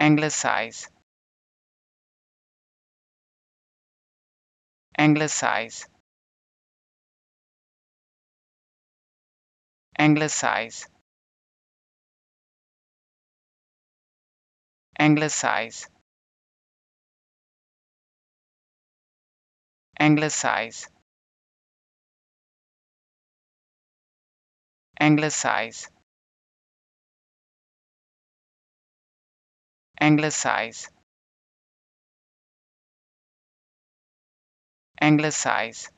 anglicize anglicize anglicize anglicize anglicize anglicize anglicize anglicize